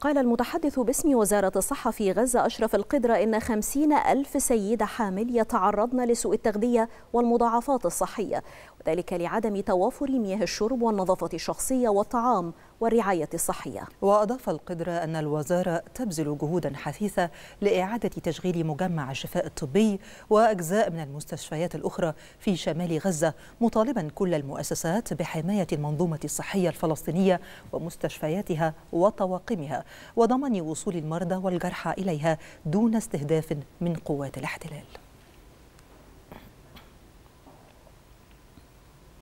قال المتحدث باسم وزارة الصحة في غزة أشرف القدرة إن خمسين ألف سيدة حامل يتعرضن لسوء التغذية والمضاعفات الصحية وذلك لعدم توافر مياه الشرب والنظافة الشخصية والطعام والرعاية الصحية وأضاف القدرة أن الوزارة تبذل جهودا حثيثة لإعادة تشغيل مجمع الشفاء الطبي وأجزاء من المستشفيات الأخرى في شمال غزة مطالبا كل المؤسسات بحماية المنظومة الصحية الفلسطينية ومستشفياتها وطواقمها وضمان وصول المرضى والجرحى إليها دون استهداف من قوات الاحتلال